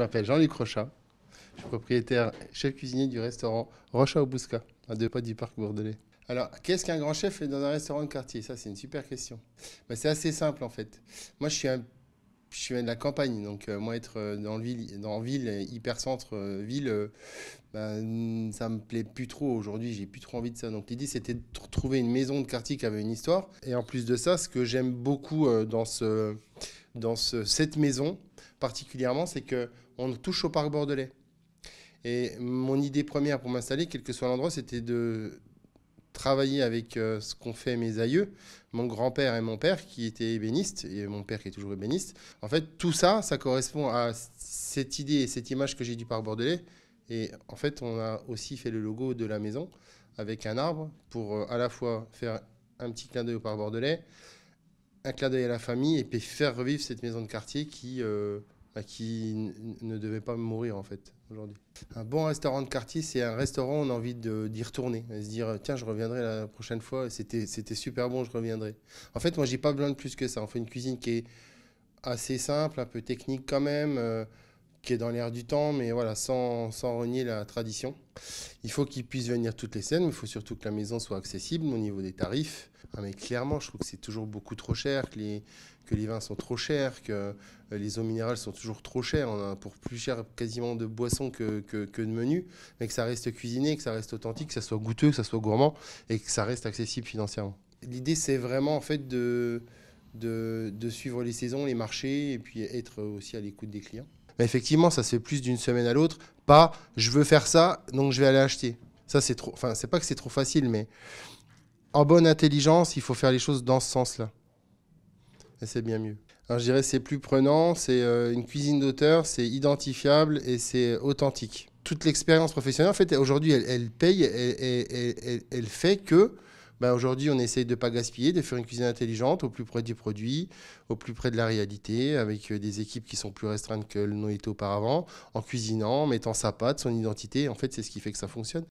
Je m'appelle Jean-Luc Rochat. Je suis propriétaire, chef cuisinier du restaurant Rocha au Bousca, à deux pas du parc Bordelais. Alors, qu'est-ce qu'un grand chef fait dans un restaurant de quartier Ça, c'est une super question. Bah, c'est assez simple, en fait. Moi, je suis, un, je suis de la campagne, donc euh, moi, être euh, dans, le ville, dans ville, hyper-centre, euh, ville, bah, ça me plaît plus trop aujourd'hui, j'ai plus trop envie de ça. Donc, l'idée, c'était de trouver une maison de quartier qui avait une histoire. Et en plus de ça, ce que j'aime beaucoup dans ce dans cette maison particulièrement, c'est qu'on touche au parc bordelais. Et mon idée première pour m'installer, quel que soit l'endroit, c'était de travailler avec euh, ce qu'ont fait mes aïeux, mon grand-père et mon père qui étaient ébénistes, et mon père qui est toujours ébéniste. En fait, tout ça, ça correspond à cette idée et cette image que j'ai du parc bordelais. Et en fait, on a aussi fait le logo de la maison avec un arbre pour euh, à la fois faire un petit clin d'œil au parc bordelais, un à la famille et faire revivre cette maison de quartier qui, euh, bah, qui ne devait pas mourir en fait aujourd'hui. Un bon restaurant de quartier, c'est un restaurant où on a envie d'y retourner, de se dire euh, tiens je reviendrai la prochaine fois, c'était super bon, je reviendrai. En fait moi j'ai pas besoin de plus que ça, on fait une cuisine qui est assez simple, un peu technique quand même. Euh, qui est dans l'air du temps, mais voilà, sans, sans renier la tradition. Il faut qu'ils puissent venir toutes les scènes, mais il faut surtout que la maison soit accessible au niveau des tarifs. Ah, mais clairement, je trouve que c'est toujours beaucoup trop cher, que les, que les vins sont trop chers, que euh, les eaux minérales sont toujours trop chères. On a pour plus cher quasiment de boissons que, que, que de menus, mais que ça reste cuisiné, que ça reste authentique, que ça soit goûteux, que ça soit gourmand et que ça reste accessible financièrement. L'idée, c'est vraiment en fait de, de, de suivre les saisons, les marchés et puis être aussi à l'écoute des clients. Mais bah, effectivement, ça se fait plus d'une semaine à l'autre. Pas je veux faire ça, donc je vais aller acheter. Ça, c'est trop. Enfin, c'est pas que c'est trop facile, mais en bonne intelligence, il faut faire les choses dans ce sens-là. Et c'est bien mieux. Alors, je dirais c'est plus prenant, c'est euh, une cuisine d'auteur, c'est identifiable et c'est authentique. Toute l'expérience professionnelle, en fait, aujourd'hui, elle, paye, et elle fait que bah, aujourd'hui on essaie de ne pas gaspiller, de faire une cuisine intelligente au plus près du produit, au plus près de la réalité, avec euh, des équipes qui sont plus restreintes que le noyau auparavant, en cuisinant, en mettant sa pâte, son identité. En fait, c'est ce qui fait que ça fonctionne.